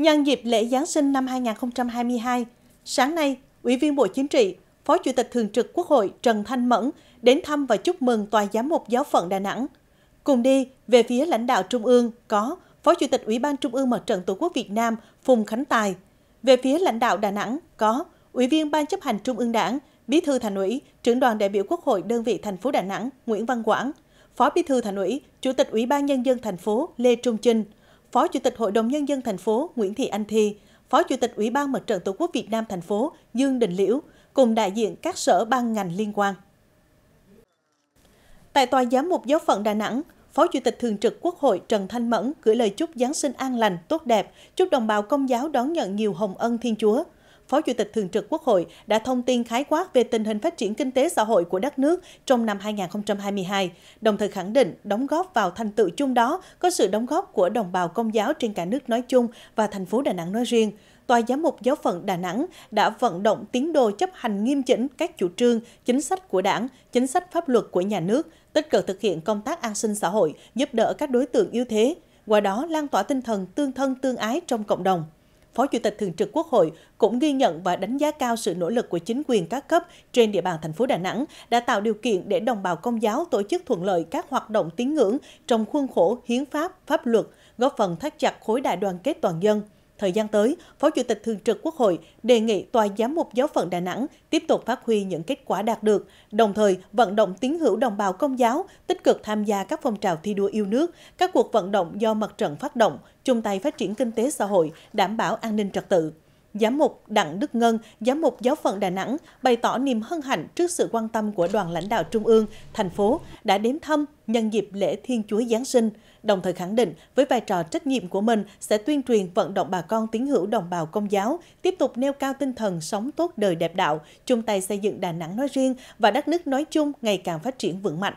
Nhân dịp lễ Giáng sinh năm 2022, sáng nay, Ủy viên Bộ Chính trị, Phó Chủ tịch Thường trực Quốc hội Trần Thanh Mẫn đến thăm và chúc mừng Tòa Giám mục Giáo phận Đà Nẵng. Cùng đi, về phía lãnh đạo Trung ương có Phó Chủ tịch Ủy ban Trung ương Mặt trận Tổ quốc Việt Nam Phùng Khánh Tài. Về phía lãnh đạo Đà Nẵng có Ủy viên Ban chấp hành Trung ương Đảng, Bí thư Thành ủy, Trưởng đoàn đại biểu Quốc hội đơn vị thành phố Đà Nẵng Nguyễn Văn Quảng, Phó Bí thư Thành ủy, Chủ tịch Ủy ban nhân dân thành phố Lê Trung trinh Phó Chủ tịch Hội đồng Nhân dân thành phố Nguyễn Thị Anh Thi, Phó Chủ tịch Ủy ban Mặt trận Tổ quốc Việt Nam thành phố Dương Đình Liễu cùng đại diện các sở ban ngành liên quan. Tại Tòa Giám mục Giáo phận Đà Nẵng, Phó Chủ tịch Thường trực Quốc hội Trần Thanh Mẫn gửi lời chúc Giáng sinh an lành, tốt đẹp, chúc đồng bào công giáo đón nhận nhiều hồng ân Thiên Chúa – Phó Chủ tịch Thường trực Quốc hội đã thông tin khái quát về tình hình phát triển kinh tế xã hội của đất nước trong năm 2022, đồng thời khẳng định đóng góp vào thành tựu chung đó có sự đóng góp của đồng bào công giáo trên cả nước nói chung và thành phố Đà Nẵng nói riêng. Tòa giám mục giáo phận Đà Nẵng đã vận động tiến đồ chấp hành nghiêm chỉnh các chủ trương, chính sách của đảng, chính sách pháp luật của nhà nước, tích cực thực hiện công tác an sinh xã hội, giúp đỡ các đối tượng yếu thế, qua đó lan tỏa tinh thần tương thân tương ái trong cộng đồng. Phó Chủ tịch Thường trực Quốc hội cũng ghi nhận và đánh giá cao sự nỗ lực của chính quyền các cấp trên địa bàn thành phố Đà Nẵng đã tạo điều kiện để đồng bào công giáo tổ chức thuận lợi các hoạt động tín ngưỡng trong khuôn khổ hiến pháp, pháp luật, góp phần thắt chặt khối đại đoàn kết toàn dân. Thời gian tới, Phó Chủ tịch Thường trực Quốc hội đề nghị Tòa Giám mục Giáo phận Đà Nẵng tiếp tục phát huy những kết quả đạt được, đồng thời vận động tín hữu đồng bào công giáo tích cực tham gia các phong trào thi đua yêu nước, các cuộc vận động do mặt trận phát động, chung tay phát triển kinh tế xã hội, đảm bảo an ninh trật tự. Giám mục Đặng Đức Ngân, Giám mục Giáo phận Đà Nẵng bày tỏ niềm hân hạnh trước sự quan tâm của đoàn lãnh đạo Trung ương, thành phố đã đến thăm nhân dịp lễ Thiên Chúa Giáng sinh, đồng thời khẳng định với vai trò trách nhiệm của mình sẽ tuyên truyền vận động bà con tín hữu đồng bào công giáo tiếp tục nêu cao tinh thần sống tốt đời đẹp đạo, chung tay xây dựng Đà Nẵng nói riêng và đất nước nói chung ngày càng phát triển vững mạnh.